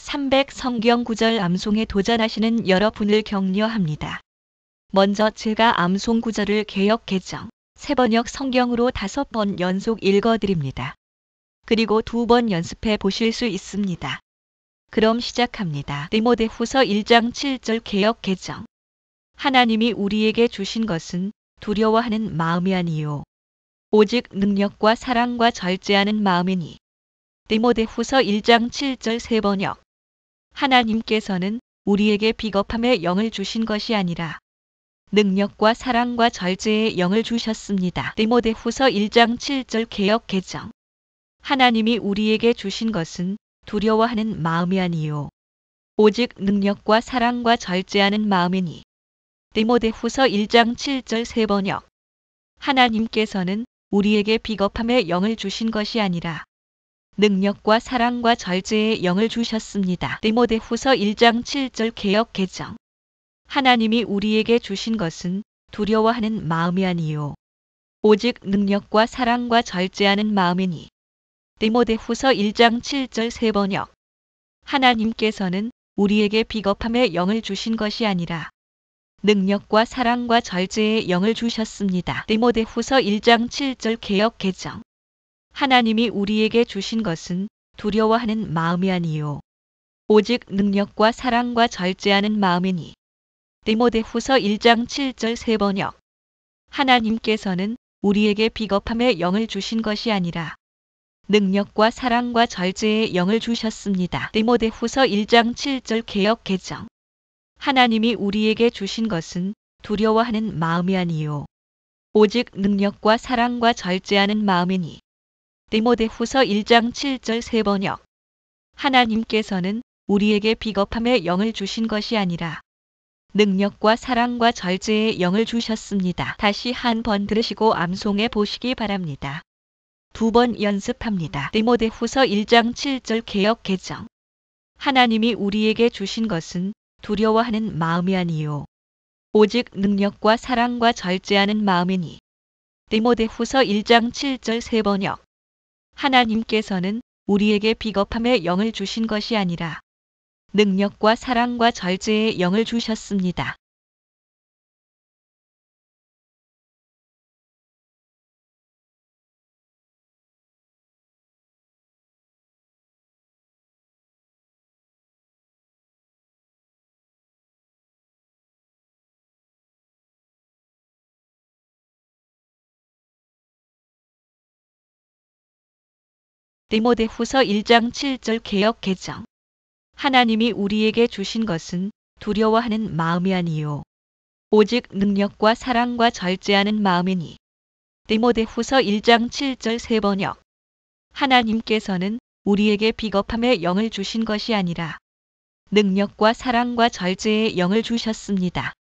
300 성경 구절 암송에 도전하시는 여러분을 격려합니다. 먼저 제가 암송 구절을 개역 개정, 세번역 성경으로 다섯 번 연속 읽어드립니다. 그리고 두 번 연습해 보실 수 있습니다. 그럼 시작합니다. 디모데 후서 1장 7절 개역 개정. 하나님이 우리에게 주신 것은 두려워하는 마음이 아니요. 오직 능력과 사랑과 절제하는 마음이니. 디모데 후서 1장 7절 세번역. 하나님께서는 우리에게 비겁함의 영을 주신 것이 아니라 능력과 사랑과 절제의 영을 주셨습니다. 디모데후서 1장 7절 개역 개정 하나님이 우리에게 주신 것은 두려워하는 마음이 아니요 오직 능력과 사랑과 절제하는 마음이니 디모데후서 1장 7절 세번역 하나님께서는 우리에게 비겁함의 영을 주신 것이 아니라 능력과 사랑과 절제의 영을 주셨습니다. 디모데후서 1장 7절 개역 개정 하나님이 우리에게 주신 것은 두려워하는 마음이 아니요 오직 능력과 사랑과 절제하는 마음이니 디모데후서 1장 7절 세 번역 하나님께서는 우리에게 비겁함의 영을 주신 것이 아니라 능력과 사랑과 절제의 영을 주셨습니다. 디모데후서 1장 7절 개역 개정 하나님이 우리에게 주신 것은 두려워하는 마음이 아니요. 오직 능력과 사랑과 절제하는 마음이니. 디모데후서 1장 7절 세번역 하나님께서는 우리에게 비겁함의 영을 주신 것이 아니라 능력과 사랑과 절제의 영을 주셨습니다. 디모데후서 1장 7절 개역 개정 하나님이 우리에게 주신 것은 두려워하는 마음이 아니요. 오직 능력과 사랑과 절제하는 마음이니. 디모데후서 1장 7절 세번역 하나님께서는 우리에게 비겁함의 영을 주신 것이 아니라 능력과 사랑과 절제의 영을 주셨습니다. 다시 한 번 들으시고 암송해 보시기 바랍니다. 두 번 연습합니다. 디모데후서 1장 7절 개역 개정 하나님이 우리에게 주신 것은 두려워하는 마음이 아니요 오직 능력과 사랑과 절제하는 마음이니 디모데후서 1장 7절 세번역 하나님께서는 우리에게 비겁함의 영을 주신 것이 아니라 능력과 사랑과 절제의 영을 주셨습니다. 디모데후서 1장 7절 개역 개정 하나님이 우리에게 주신 것은 두려워하는 마음이 아니요 오직 능력과 사랑과 절제하는 마음이니 디모데후서 1장 7절 세 번역 하나님께서는 우리에게 비겁함의 영을 주신 것이 아니라 능력과 사랑과 절제의 영을 주셨습니다.